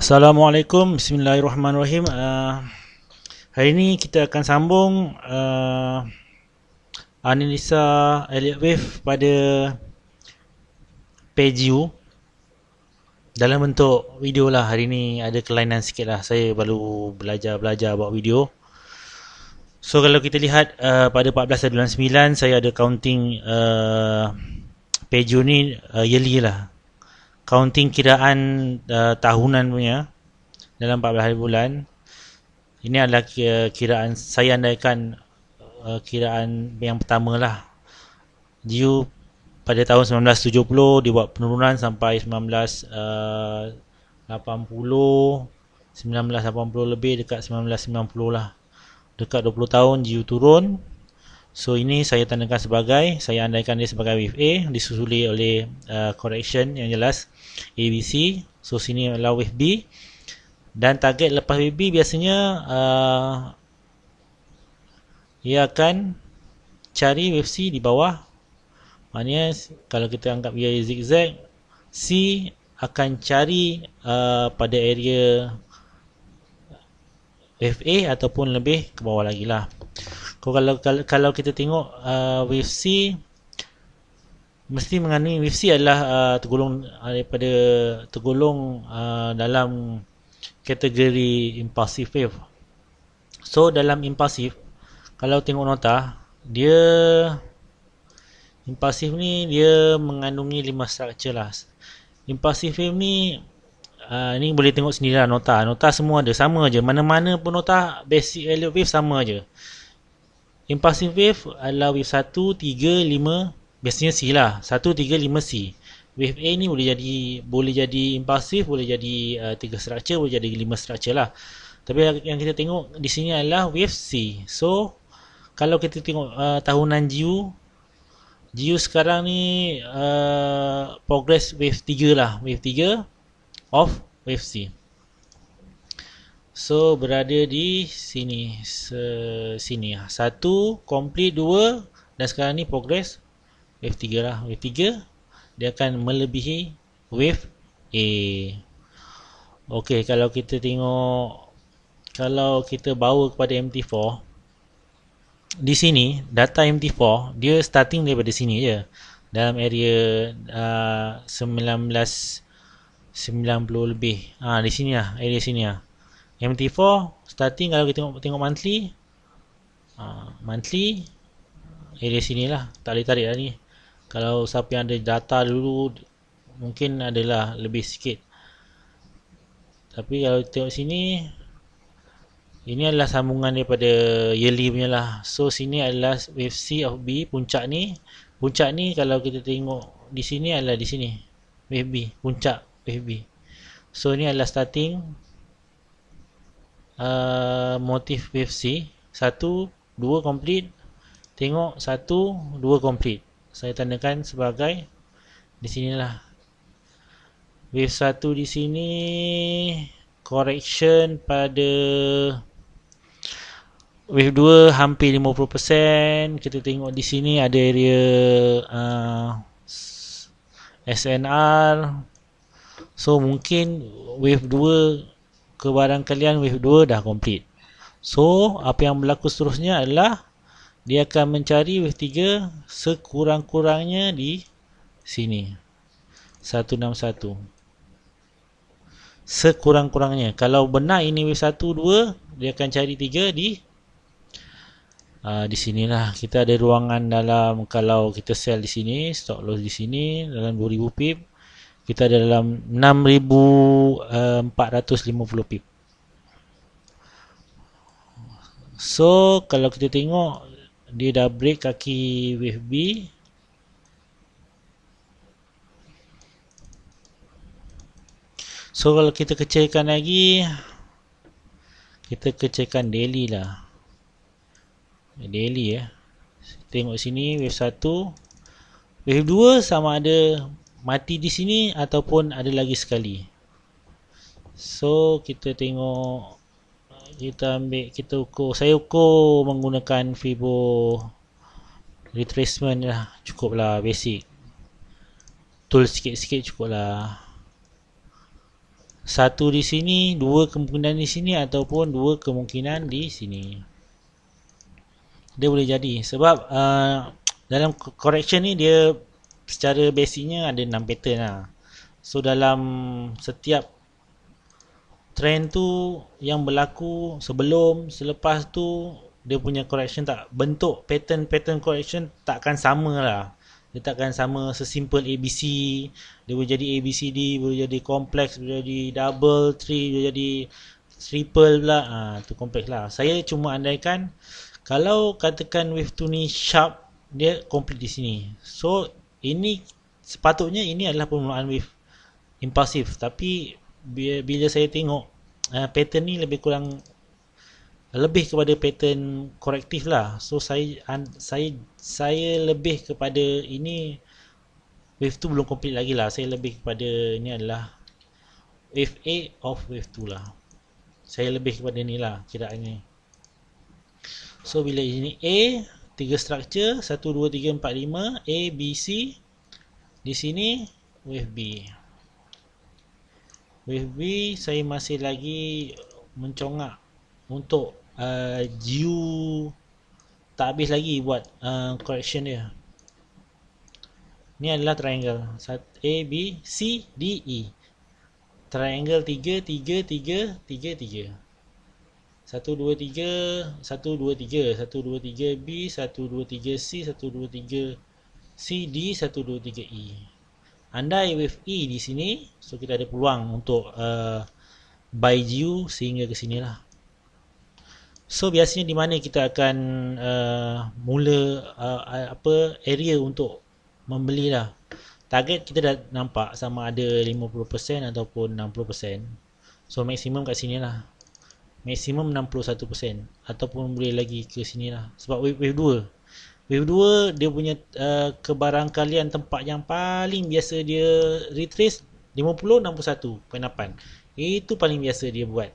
Assalamualaikum, Bismillahirrahmanirrahim. Uh, hari ini kita akan sambung uh, analisa Elliot Wave pada page you dalam bentuk video lah. Hari ini ada kelainan sikit lah. Saya baru belajar-belajar buat video. So kalau kita lihat uh, pada 14 bulan 9 saya ada counting uh, page you ni uh, yearly lah counting kiraan uh, tahunan punya dalam 14 hari bulan ini adalah kiraan saya andaikan uh, kiraan yang pertama lah you pada tahun 1970 dibuat penurunan sampai 1980 1980 eh, lebih dekat 1990 lah dekat 20 tahun you turun So ini saya tandakan sebagai saya andaikan dia sebagai wave A disusuli oleh uh, correction yang jelas ABC. So sini adalah with B dan target lepas with B biasanya uh, ia akan cari wave C di bawah. Maknanya kalau kita anggap ia zigzag C akan cari uh, pada area FA ataupun lebih ke bawah lagi lah kalau kalau, kalau kita tengok uh, wave C mesti mengandungi wave C adalah uh, tergolong uh, daripada tergolong uh, dalam kategori impulsive wave. So dalam impulsive kalau tengok nota dia impulsive ni dia mengandungi lima structure lah. Impulsive wave ni Uh, ni boleh tengok sendiri lah nota. Nota semua ada sama je. Mana-mana pun nota basic wave sama je. Impulsive wave adalah wave 1, 3, 5 Biasanya C lah 1, 3, 5 C Wave A ni boleh jadi Boleh jadi impulsive Boleh jadi uh, tiga uh, 3 structure Boleh jadi 5 structure lah Tapi yang kita tengok di sini adalah wave C So Kalau kita tengok uh, tahunan GU GU sekarang ni uh, Progress wave 3 lah Wave 3 Of wave C So berada di sini Se Sini lah Satu Complete dua Dan sekarang ni progress Wave tiga lah Wave tiga Dia akan melebihi Wave A Okey, kalau kita tengok Kalau kita bawa kepada MT4 Di sini Data MT4 Dia starting daripada sini je Dalam area uh, 19 90 lebih Ah ha, Di sini lah Area sini lah MT4 starting kalau kita tengok, tengok monthly uh, monthly area sini lah tak boleh tarik lah ni kalau siapa yang ada data dulu mungkin adalah lebih sikit tapi kalau tengok sini ini adalah sambungan daripada yearly punya lah so sini adalah wave C of B puncak ni puncak ni kalau kita tengok di sini adalah di sini wave B puncak wave B so ni adalah starting Uh, motif wave C satu dua complete tengok satu dua complete saya tandakan sebagai di sinilah wave satu di sini correction pada wave dua hampir 50% kita tengok di sini ada area uh, SNR so mungkin wave dua Kebarangkalian wave 2 dah complete so apa yang berlaku seterusnya adalah dia akan mencari wave 3 sekurang-kurangnya di sini 161 sekurang-kurangnya kalau benar ini wave 1, 2 dia akan cari 3 di Uh, di sinilah kita ada ruangan dalam kalau kita sell di sini stock loss di sini dalam 2000 pip kita ada dalam 6,450 eh, pip. So, kalau kita tengok, dia dah break kaki wave B. So, kalau kita kecilkan lagi, kita kecilkan daily lah. Daily ya. Eh. Tengok sini, wave 1. Wave 2 sama ada mati di sini ataupun ada lagi sekali so kita tengok kita ambil kita ukur saya ukur menggunakan fibo retracement lah cukup lah basic tool sikit-sikit cukup lah satu di sini dua kemungkinan di sini ataupun dua kemungkinan di sini dia boleh jadi sebab uh, dalam correction ni dia secara basicnya ada 6 pattern lah so dalam setiap trend tu yang berlaku sebelum selepas tu dia punya correction tak bentuk pattern pattern correction takkan sama lah dia takkan sama sesimple ABC dia boleh jadi ABCD boleh jadi kompleks boleh jadi double three boleh jadi triple pula ha, tu kompleks lah saya cuma andaikan kalau katakan wave tu ni sharp dia complete di sini so ini sepatutnya ini adalah permulaan with impulsif tapi bila saya tengok uh, pattern ni lebih kurang lebih kepada pattern korektif lah so saya un, saya saya lebih kepada ini wave tu belum complete lagi lah saya lebih kepada ini adalah wave A of wave 2 lah saya lebih kepada ni lah kiraannya so bila ini A tiga structure 1 2 3 4 5 A B C di sini wave B wave B saya masih lagi mencongak untuk uh, U tak habis lagi buat uh, correction dia ni adalah triangle A B C D E triangle 3 3 3 3 3 satu dua tiga Satu dua tiga Satu dua tiga B Satu dua tiga C Satu dua tiga C D Satu dua tiga E Andai wave E di sini So kita ada peluang untuk uh, By you sehingga ke sini lah So biasanya di mana kita akan uh, Mula uh, apa area untuk membeli lah Target kita dah nampak sama ada 50% ataupun 60% So maksimum kat sini lah maksimum 61% ataupun boleh lagi ke sini lah sebab wave, wave 2 wave 2 dia punya uh, kebarangkalian tempat yang paling biasa dia retrace 50 61.8 itu paling biasa dia buat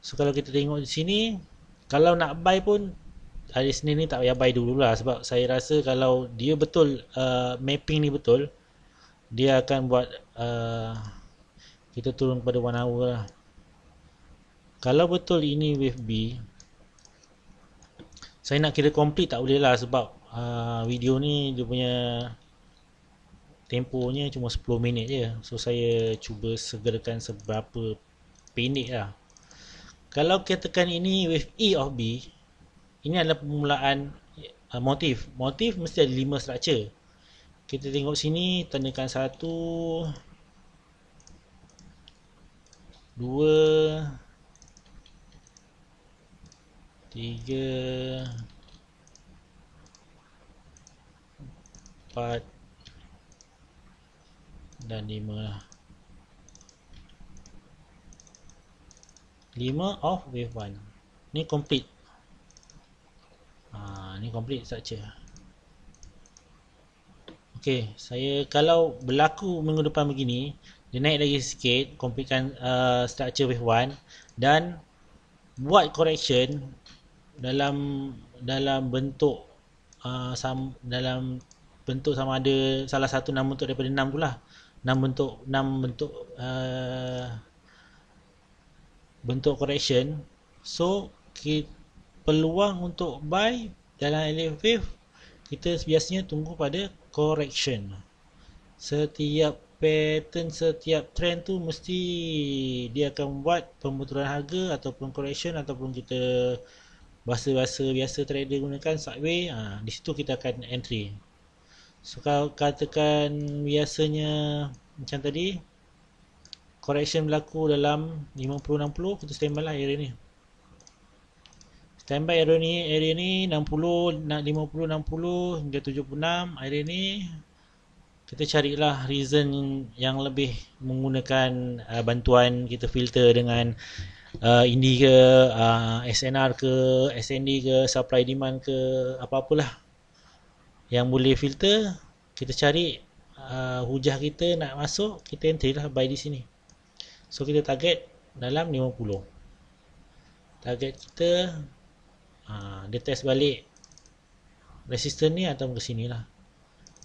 so kalau kita tengok di sini kalau nak buy pun hari Senin ni tak payah buy dulu lah sebab saya rasa kalau dia betul uh, mapping ni betul dia akan buat uh, kita turun pada 1 hour lah kalau betul ini wave B saya nak kira complete tak boleh lah sebab uh, video ni dia punya temponya cuma 10 minit je so saya cuba segerakan seberapa pendek lah kalau katakan ini wave E of B ini adalah permulaan uh, motif motif mesti ada 5 structure kita tengok sini tandakan 1 2 3 4 5 tiga empat dan lima lah lima of wave one ni complete ha, ni complete saja. ok saya kalau berlaku minggu depan begini dia naik lagi sikit, complete uh, structure wave 1 dan buat correction dalam dalam bentuk uh, sam, dalam bentuk sama ada salah satu nama untuk daripada enam tu lah. enam bentuk enam bentuk uh, bentuk correction so kita, peluang untuk buy dalam LFF kita biasanya tunggu pada correction setiap pattern setiap trend tu mesti dia akan buat pembetulan harga ataupun correction ataupun kita bahasa-bahasa biasa trader gunakan sideway ha, di situ kita akan entry so kalau katakan biasanya macam tadi correction berlaku dalam 50-60 kita standby lah area ni standby area ni area ni 60 50-60 hingga 76 area ni kita carilah reason yang lebih menggunakan uh, bantuan kita filter dengan uh, ini ke uh, SNR ke SND ke supply demand ke apa-apalah yang boleh filter kita cari uh, hujah kita nak masuk kita entry lah buy di sini so kita target dalam 50 target kita uh, dia test balik resistor ni atau ke sini lah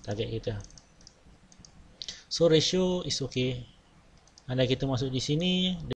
target kita so ratio is okay anda kita masuk di sini